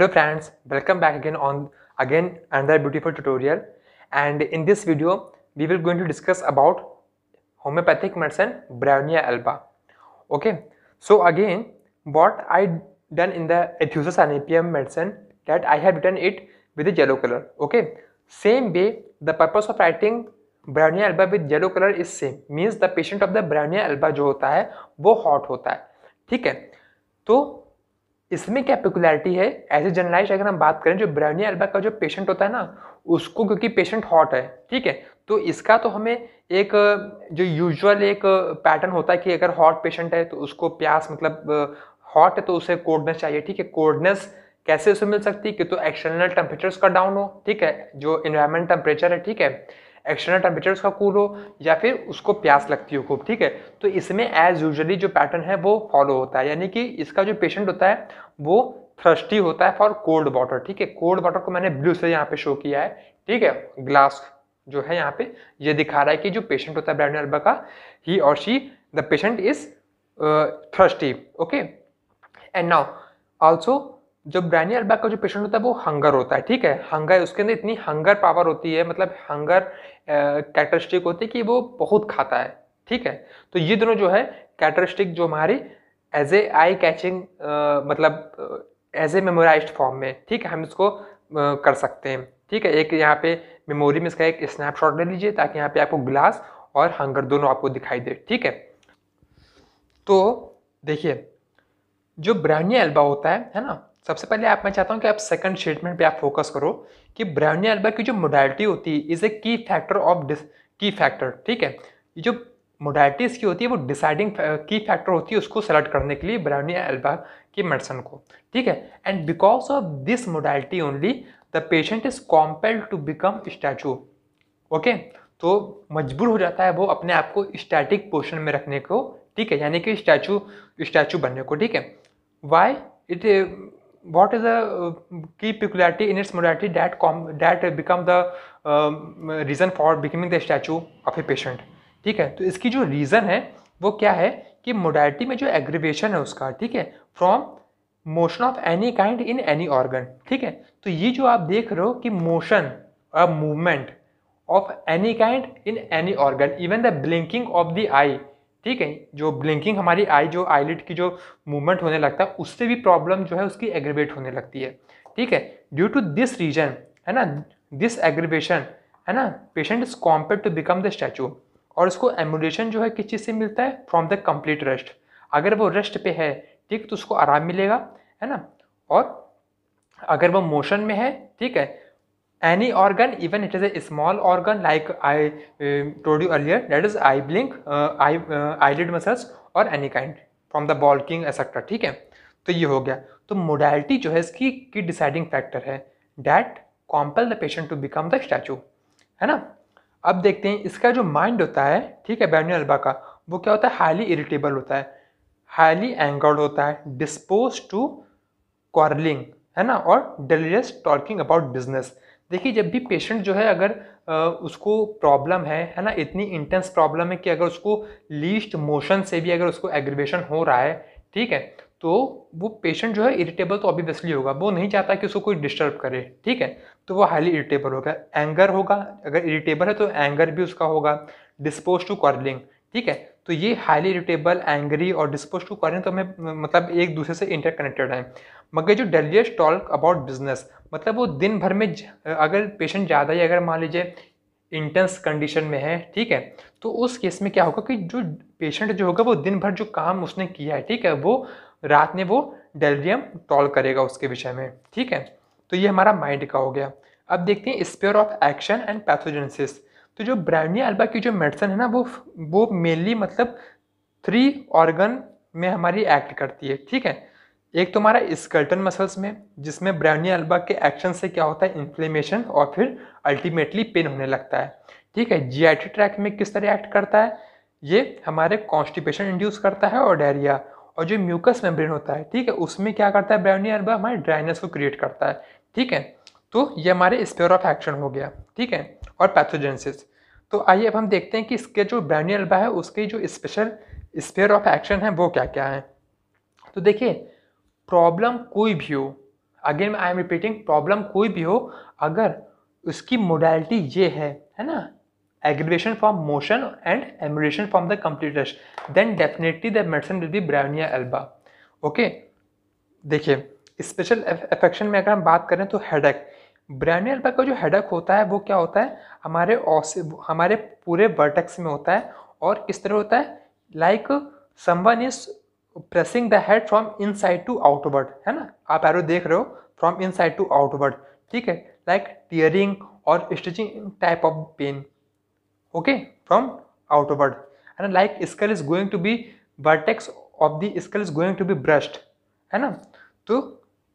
hello friends welcome back again on again another beautiful tutorial and in this video we will going to discuss about homeopathic medicine brownia alba okay so again what i done in the ethusus anapium medicine that i have written it with a yellow color okay same way the purpose of writing Bryonia alba with yellow colour is same means the patient of the Bryonia alba जो होता है वो hot होता है ठीक है तो इसमें क्या पेकुलरिटी है एज ए जर्नलाइज अगर हम बात करें जो ब्रेवनिया एल्बा का जो पेशेंट होता है ना उसको क्योंकि पेशेंट हॉट है ठीक है तो इसका तो हमें एक जो यूजुअल एक पैटर्न होता है कि अगर हॉट पेशेंट है तो उसको प्यास मतलब हॉट है तो उसे कोल्डनेस चाहिए ठीक है कोल्डनेस कैसे उसे मिल सकती है कि तो एक्सटर्नल टेम्परेचर उसका डाउन हो ठीक है जो इन्वायरमेंट टेम्परेचर है ठीक है एक्सटर्नल टेम्परेचर उसका कूल हो या फिर उसको प्यास लगती हो खूब ठीक है तो इसमें एज यूजली जो पैटर्न है वो फॉलो होता है यानी कि इसका जो पेशेंट होता है वो थ्रस्टी होता है फॉर कोल्ड वाटर ठीक है कोल्ड वाटर को मैंने ब्लू से यहाँ पे शो किया है ठीक है ग्लास जो है यहाँ पे ये दिखा रहा है कि जो पेशेंट होता है ब्रैंड अरबा का he or she the patient is thirsty okay and now also जो ब्रैनी अल्बा का जो पेशेंट होता है वो हंगर होता है ठीक है हंगर उसके अंदर इतनी हंगर पावर होती है मतलब हंगर कैटरिस्टिक होती है कि वो बहुत खाता है ठीक है तो ये दोनों जो है कैटरिस्टिक जो हमारी एज ए आई कैचिंग मतलब एज ए मेमोराइज फॉर्म में ठीक है हम इसको आ, कर सकते हैं ठीक है एक यहाँ पे मेमोरी में इसका एक स्नैपशॉट ले लीजिए ताकि यहाँ पे आपको ग्लास और हंगर दोनों आपको दिखाई दे ठीक है तो देखिए जो ब्रैनी एल्बा होता है है ना सबसे पहले आप मैं चाहता हूँ कि आप सेकंड स्टेटमेंट पे आप फोकस करो कि ब्राउनी एल्बा की जो मोडालिटी होती है is a key factor of this key factor ठीक है ये जो मोडाइलिटी इसकी होती है वो डिसाइडिंग की फैक्टर होती है उसको सेलेक्ट करने के लिए ब्राउनी एल्बा की मेडिसन को ठीक है and because of this modality only the patient is compelled to become statue okay तो मजबूर हो जाता है वो अपने आप को स्टैटिक पोर्शन में रखने को ठीक है यानी कि स्टैचू स्टैचू बनने को ठीक है why it what is the uh, key peculiarity in its modality that com, that become the reason for becoming the statue of a patient ठीक है तो इसकी जो रीज़न है वो क्या है कि मोडालिटी में जो एग्रीवेशन है उसका ठीक है from motion of any kind in any organ ठीक है तो ये जो आप देख रहे हो कि मोशन और movement of any kind in any organ even the blinking of the eye ठीक है जो ब्लिंकिंग हमारी आई जो आईलिट की जो मूवमेंट होने लगता है उससे भी प्रॉब्लम जो है उसकी एग्रीवेट होने लगती है ठीक है ड्यू टू दिस रीजन है ना दिस एग्रीवेशन है ना patient is compelled to become the statue और उसको एमुलेशन जो है किस चीज़ से मिलता है फ्रॉम द कम्प्लीट रेस्ट अगर वो रेस्ट पे है ठीक तो उसको आराम मिलेगा है ना और अगर वो मोशन में है ठीक है any organ even it is a small organ like I uh, told you earlier is eye eye blink uh, eye uh, eyelid muscles or any kind from ठीक है तो ये हो गया तो मोडलिटी जो है इसकी की डिसाइडिंग फैक्टर है that compel the patient to become the statue है ना अब देखते हैं इसका जो माइंड होता है ठीक है बैनियो अल्बा का वो क्या होता है हाईली इरिटेबल होता है हाईली एंगर्ड होता है डिस्पोज टू क्वारलिंग है ना और डेलीरियस टॉकिंग अबाउट बिजनेस देखिए जब भी पेशेंट जो है अगर उसको प्रॉब्लम है है ना इतनी इंटेंस प्रॉब्लम है कि अगर उसको लीस्ट मोशन से भी अगर उसको एग्रीवेशन हो रहा है ठीक है तो वो पेशेंट जो है इरिटेबल तो ऑब्वियसली होगा वो नहीं चाहता कि उसको कोई डिस्टर्ब करे ठीक है तो वो हाईली इरिटेबल होगा एंगर होगा अगर इरिटेबल है तो एंगर भी उसका होगा डिस्पोज टू क्वारलिंग ठीक है तो ये हाईली इरिटेबल एंग्री और डिस्पोज टू करें तो हमें मतलब एक दूसरे से इंटरकनेक्टेड हैं मगर जो डेलियस टॉल्क अबाउट बिजनेस मतलब वो दिन भर में अगर पेशेंट ज़्यादा ही अगर मान लीजिए इंटेंस कंडीशन में है ठीक है तो उस केस में क्या होगा कि जो पेशेंट जो होगा वो दिन भर जो काम उसने किया है ठीक है वो रात में वो डेलियम टॉल करेगा उसके विषय में ठीक है तो ये हमारा माइंड का हो गया अब देखते हैं sphere of action and pathogenesis तो जो ब्रैंडी अल्बा की जो मेडिसन है ना वो वो मेनली मतलब थ्री ऑर्गन में हमारी एक्ट करती है ठीक है एक तो हमारा स्कर्टन मसल्स में जिसमें ब्रैंडी एल्बा के एक्शन से क्या होता है इन्फ्लेमेशन और फिर अल्टीमेटली पेन होने लगता है ठीक है जीआईटी ट्रैक में किस तरह एक्ट करता है ये हमारे कॉन्स्टिपेशन इंड्यूस करता है और डायरिया और जो म्यूकस मेम्ब्रेन होता है ठीक है उसमें क्या करता है ब्रैंडी एल्बा हमारे ड्राइनेस को क्रिएट करता है ठीक है तो ये हमारे स्पेयर ऑफ एक्शन हो गया ठीक है और पैथोजेंसिस तो आइए अब हम देखते हैं कि इसके जो ब्रांडी अल्बा है उसके जो स्पेशल स्पेयर ऑफ एक्शन है वो क्या क्या है तो देखिए प्रॉब्लम कोई भी हो again I am repeating problem कोई भी हो अगर उसकी मोडलिटी ये है है ना aggravation from motion and emulation from the complete rest then definitely the medicine will be brownia alba okay देखिए स्पेशल अफेक्शन में अगर हम बात करें तो हेडेक ब्रायनी अल्पा का जो हेडक होता है वो क्या होता है हमारे ओसे हमारे पूरे वर्टेक्स में होता है और किस तरह होता है like someone is pressing the head from inside to outward है ना आप एरो देख रहे हो from inside to outward ठीक है लाइक टीयरिंग और stitching type of pain okay from outward है ना like skull is going to be vertex of the skull is going to be burst है ना तो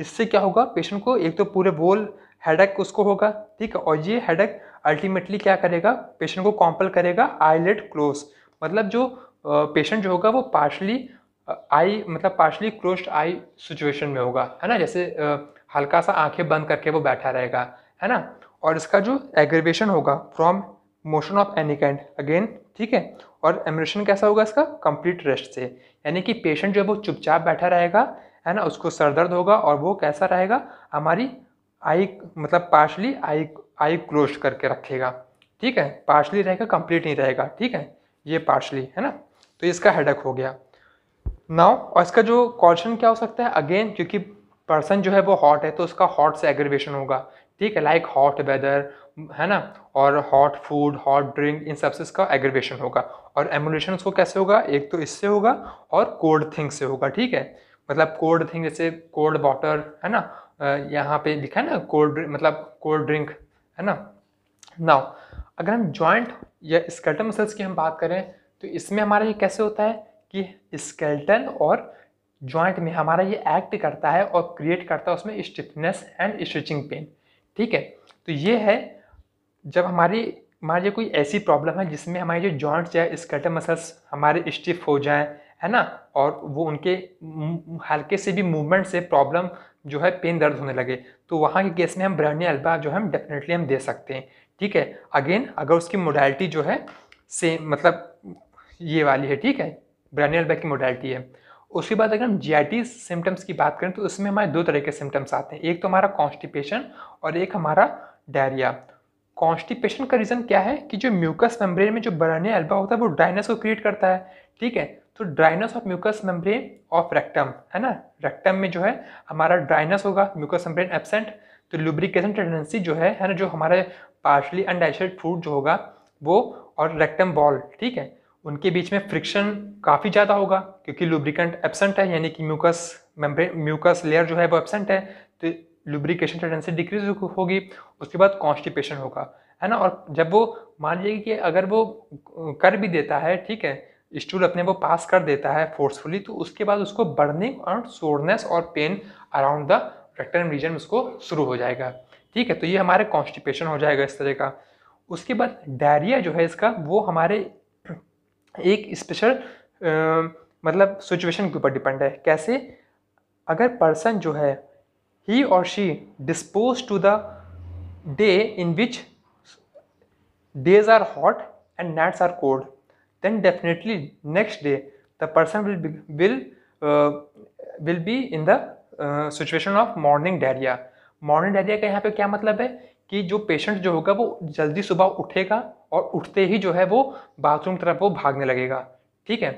इससे क्या होगा पेशेंट को एक तो पूरे बोल हेडक उसको होगा ठीक है और ये हेडक अल्टीमेटली क्या करेगा पेशेंट को कॉम्पल करेगा आईलेट क्लोज मतलब जो पेशेंट जो होगा वो पार्शली आई मतलब पार्शली क्लोज्ड आई सिचुएशन में होगा है ना जैसे हल्का सा आंखें बंद करके वो बैठा रहेगा है ना और इसका जो एग्रीवेशन होगा from motion of any kind again ठीक है और एमरेशन कैसा होगा इसका कंप्लीट रेस्ट से यानी कि पेशेंट जो है वो चुपचाप बैठा रहेगा है ना उसको सर दर्द होगा और वो कैसा रहेगा हमारी आई मतलब पार्शली आई आई क्लोज करके रखेगा ठीक है पार्शली रहेगा कंप्लीट नहीं रहेगा ठीक है ये पार्शली है ना तो इसका हेडक हो गया नाउ और इसका जो कॉशन क्या हो सकता है अगेन क्योंकि पर्सन जो है वो हॉट है तो उसका हॉट से एग्रीवेशन होगा ठीक है लाइक हॉट वेदर है ना और हॉट फूड हॉट ड्रिंक इन सबसे इसका एग्रीवेशन होगा और एमुलेशन उसको कैसे होगा एक तो इससे होगा और कोल्ड थिंग से होगा ठीक है मतलब कोल्ड थिंग जैसे कोल्ड वाटर है ना यहाँ पे लिखा है ना कोल्ड ड्रिंक मतलब कोल्ड ड्रिंक है ना नाउ अगर हम जॉइंट या स्केल्टन मसल्स की हम बात करें तो इसमें हमारा ये कैसे होता है कि स्केल्टन और जॉइंट में हमारा ये एक्ट करता है और क्रिएट करता है उसमें स्टिफनेस एंड स्ट्रेचिंग पेन ठीक है तो ये है जब हमारी हमारी कोई ऐसी प्रॉब्लम है जिसमें हमारे जो जॉइंट्स या स्केल्टन मसल्स हमारे स्टिफ हो जाए है ना और वो उनके हल्के से भी मूवमेंट से प्रॉब्लम जो है पेन दर्द होने लगे तो वहाँ के केस में हम ब्रहणी अल्पा जो है हम डेफिनेटली हम दे सकते हैं ठीक है अगेन अगर उसकी मोडालिटी जो है सेम मतलब ये वाली है ठीक है ब्रहणी अल्पा की मोडालिटी है उसके बाद अगर हम जी सिम्टम्स की बात करें तो उसमें हमारे दो तरह के सिम्टम्स आते हैं एक तो हमारा कॉन्स्टिपेशन और एक हमारा डायरिया कॉन्स्टिपेशन का रीज़न क्या है कि जो म्यूकस मेम्ब्रेन में जो बरने अल्बा होता है वो ड्राइनेस को क्रिएट करता है ठीक है तो dryness of mucous membrane of rectum है ना रेक्टम में जो है हमारा ड्राइनेस होगा म्यूकस मेम्ब्रेन एबसेंट तो लुब्रिकेशन टेंडेंसी जो है है ना जो हमारे पार्शली अनडाइजेस्टेड फूड जो होगा वो और रेक्टम बॉल ठीक है उनके बीच में फ्रिक्शन काफ़ी ज़्यादा होगा क्योंकि लुब्रिकेंट एबसेंट है यानी कि म्यूकस मेम्ब्रेन म्यूकस लेयर जो है वो एबसेंट है तो लुब्रिकेशन टेंडेंसी डिक्रीज होगी उसके बाद कॉन्स्टिपेशन होगा है ना और जब वो मान लीजिए कि अगर वो कर भी देता है ठीक है स्टूल अपने वो पास कर देता है फोर्सफुली तो उसके बाद उसको बर्निंग और सोरनेस और pain around the rectum region उसको शुरू हो जाएगा ठीक है तो ये हमारे कॉन्स्टिपेशन हो जाएगा इस तरह का उसके बाद डायरिया जो है इसका वो हमारे एक स्पेशल मतलब सिचुएशन के ऊपर डिपेंड है कैसे अगर पर्सन जो है he or she dispose to the day in which days are hot and nights are cold then definitely next day the person will be, will uh, will be in the uh, situation of morning diarrhoea morning diarrhoea का यहाँ पे क्या मतलब है कि जो patient जो होगा वो जल्दी सुबह उठेगा और उठते ही जो है वो बाथरूम तरफ वो भागने लगेगा ठीक है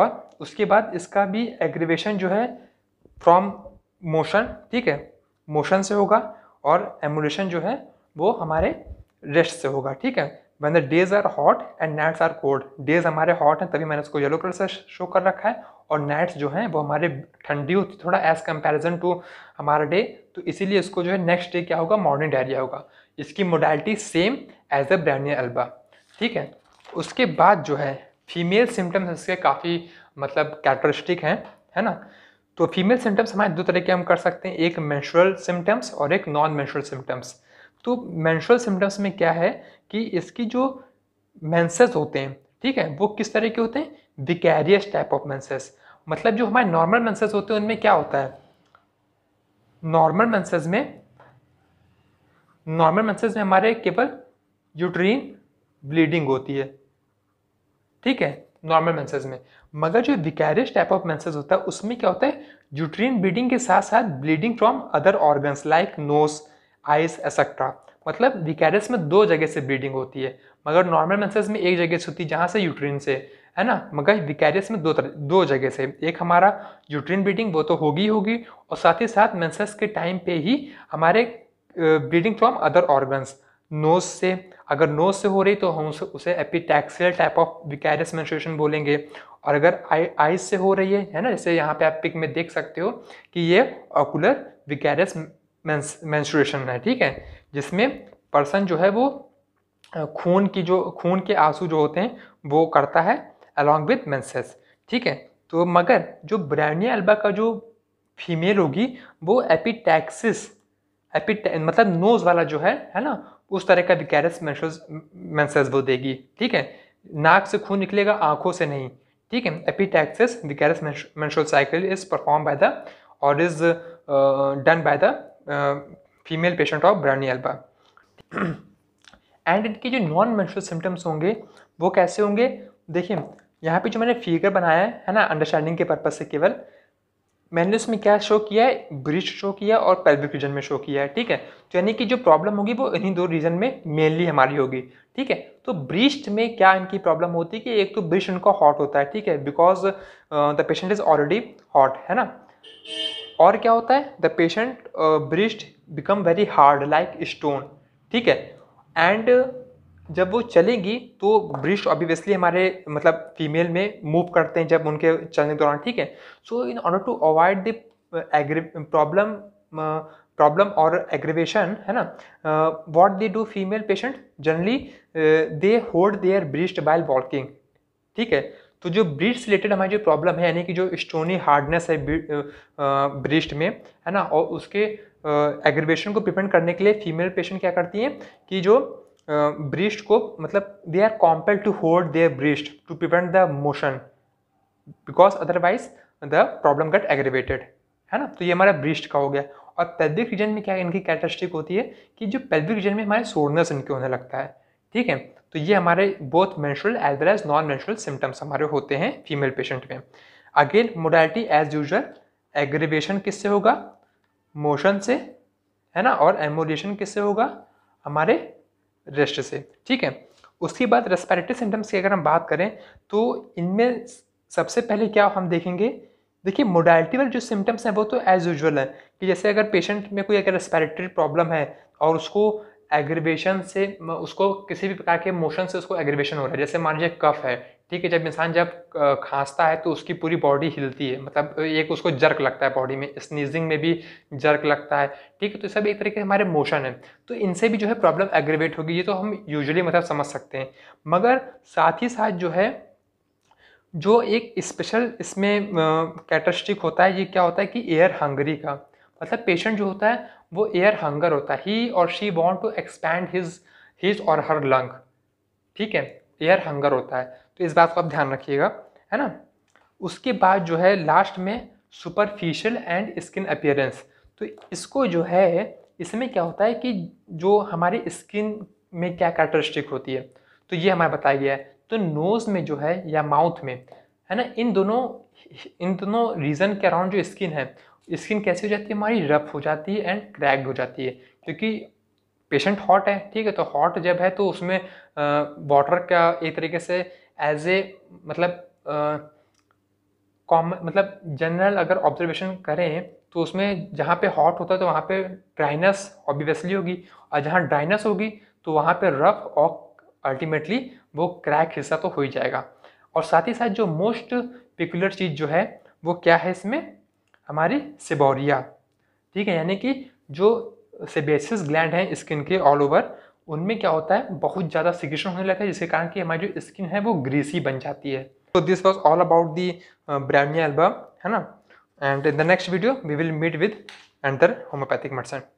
और उसके बाद इसका भी एग्रीवेशन जो है from मोशन ठीक है मोशन से होगा और emulation जो है वो हमारे रेस्ट से होगा ठीक है when the days are hot and nights are cold days हमारे हॉट हैं तभी मैंने उसको येलो कलर से शो कर रखा है और नाइट्स जो हैं वो हमारे ठंडी होती है थोड़ा एज कंपेरिजन टू हमारा डे तो इसीलिए इसको जो है नेक्स्ट डे क्या होगा मॉर्निंग डायरिया होगा इसकी modality same as a Bryonia alba ठीक है उसके बाद जो है फीमेल सिम्टम्स इसके काफ़ी मतलब कैरेक्टरिस्टिक हैं है ना तो फीमेल सिम्टम्स हमारे दो तरह के हम कर सकते हैं एक मेंस्ट्रुअल सिम्टम्स और एक नॉन मेंस्ट्रुअल सिम्टम्स तो मैंशुअल सिम्टम्स में क्या है कि इसकी जो मैंसेस होते हैं ठीक है वो किस तरह के होते हैं विकैरियस टाइप ऑफ मैंसेस मतलब जो हमारे नॉर्मल मैंसेस होते हैं उनमें क्या होता है नॉर्मल मैंसेस में नॉर्मल मैंसेस में हमारे केवल यूट्रीन ब्लीडिंग होती है ठीक है नॉर्मल मैंसेस में मगर जो विकैरियस टाइप ऑफ मैंसेस होता है उसमें क्या होता है यूट्रीन ब्लीडिंग के साथ साथ bleeding from other organs like nose eyes etcetera मतलब विकैरस में दो जगह से ब्लीडिंग होती है मगर नॉर्मल मेंसेस में एक जगह से होती है जहाँ से यूट्रिन से है ना मगर विकैरियस में दो तर, दो जगह से एक हमारा यूट्रिन ब्लीडिंग वो तो होगी होगी और साथ ही साथ मेंसेस के टाइम पे ही हमारे bleeding from other organs nose से अगर नोज से हो रही तो हम उसे epistaxial type of vicarious menstruation बोलेंगे और अगर आई आइज से हो रही है है ना जैसे यहाँ पे आप पिक में देख सकते हो कि ये ऑकुलर विकैरियस मैंसुरेशन है ठीक है जिसमें पर्सन जो है वो खून की जो खून के आंसू जो होते हैं वो करता है अलॉन्ग विथ मेंसेस ठीक है तो मगर जो ब्रैनिया अल्बा का जो फीमेल होगी वो एपिटैक्सिस एपिट मतलब नोज वाला जो है है ना उस तरह का विकैरस मेंसेस वो देगी ठीक है नाक से खून निकलेगा आंखों से नहीं ठीक है epistaxis vicarious menstrual cycle is perform by the or is done by the female patient of Bryonia alba and इनके जो नॉन मेंस्ट्रुअल सिम्टम्स होंगे वो कैसे होंगे देखिए यहाँ पे जो मैंने फिगर बनाया है है ना अंडरस्टैंडिंग के पर्पज से केवल मैंने उसमें क्या शो किया है ब्रिज शो किया और पेल्विक रीजन में शो किया है ठीक है तो यानी कि जो प्रॉब्लम होगी वो इन्हीं दो रीजन में मेनली हमारी होगी ठीक है तो ब्रिस्ट में क्या इनकी प्रॉब्लम होती है कि एक तो ब्रिस्ट इनका हॉट होता है ठीक है because the patient is already hot है ना और क्या होता है the patient breast become very hard like stone ठीक है एंड uh, जब वो चलेंगी तो ब्रिस्ट ऑब्वियसली हमारे मतलब फीमेल में मूव करते हैं जब उनके चलने के दौरान ठीक है so in order to avoid the problem problem और एग्रीवेशन है ना what they do female patient generally they hold their breast by walking ठीक है तो जो ब्रिस्ट रिलेटेड हमारी जो प्रॉब्लम है यानी कि जो स्टोनी हार्डनेस है ब्रिस्ट में है ना और उसके एग्रीवेशन को प्रिवेंट करने के लिए फीमेल पेशेंट क्या करती हैं कि जो ब्रिस्ट को मतलब they are compelled to hold their breast to prevent the motion because otherwise the problem got aggravated है ना तो ये हमारा ब्रिस्ट का हो गया और पेल्विक रीजन में क्या इनकी कैटेस्टिक होती है कि जो पेल्विक रीजन में हमारे सोरनेस इनके होने लगता है ठीक है तो ये हमारे both menstrual as well as non menstrual symptoms हमारे होते हैं फीमेल पेशेंट में again modality as usual aggravation किससे होगा मोशन से है ना और एमोलेशन किससे होगा हमारे रेस्ट से ठीक है उसके बाद रेस्पिरेटरी सिम्टम्स की अगर हम बात करें तो इनमें सबसे पहले क्या हम देखेंगे देखिए मोडालिटी वाले जो सिम्टम्स हैं वो तो एज यूजल हैं कि जैसे अगर पेशेंट में कोई अगर रेस्पिरेटरी प्रॉब्लम है और उसको एग्रीवेशन से उसको किसी भी प्रकार के मोशन से उसको एग्रीवेशन हो रहा है जैसे मान लीजिए कफ है ठीक है जब इंसान जब खांसता है तो उसकी पूरी बॉडी हिलती है मतलब एक उसको जर्क लगता है बॉडी में स्नीजिंग में भी जर्क लगता है ठीक है तो सब एक तरीके से हमारे मोशन है तो इनसे भी जो है प्रॉब्लम एग्रीवेट होगी ये तो हम यूजुअली मतलब समझ सकते हैं मगर साथ ही साथ जो है जो एक स्पेशल इसमें कैटरिस्टिक होता है ये क्या होता है कि एयर हंगरी का मतलब पेशेंट जो होता है वो एयर हंगर होता है he or she want to expand his his or her lung ठीक है एयर हंगर होता है तो इस बात को आप ध्यान रखिएगा है ना उसके बाद जो है लास्ट में सुपरफिशियल एंड स्किन अपियरेंस तो इसको जो है इसमें क्या होता है कि जो हमारी स्किन में क्या कैरेक्टरिस्टिक होती है तो ये हमारा बताया गया है तो नोज़ में जो है या माउथ में है ना इन दोनों इन दोनों रीज़न के अराउंड जो स्किन है स्किन कैसी हो जाती है हमारी रफ हो जाती है एंड क्रैक हो जाती है क्योंकि पेशेंट हॉट है ठीक है तो हॉट जब है तो उसमें वाटर का एक तरीके से एज ए मतलब कॉमन मतलब जनरल अगर ऑब्जर्वेशन करें तो उसमें जहाँ पे हॉट होता है तो वहाँ पे ड्राइनेस ऑब्वियसली होगी और जहाँ ड्राइनेस होगी तो वहाँ पे रफ और अल्टीमेटली वो क्रैक हिस्सा तो हो ही जाएगा और साथ ही साथ जो मोस्ट पिकुलर चीज़ जो है वो क्या है इसमें हमारी सिबोरिया ठीक है यानी कि जो सेबेसिस ग्लैंड हैं स्किन के ऑल ओवर उनमें क्या होता है बहुत ज़्यादा सिक्रेशन होने लगता है जिसके कारण कि हमारी जो स्किन है वो ग्रीसी बन जाती है तो this was all about the Bryonia alba है ना and in the next video we will meet with another homeopathic medicine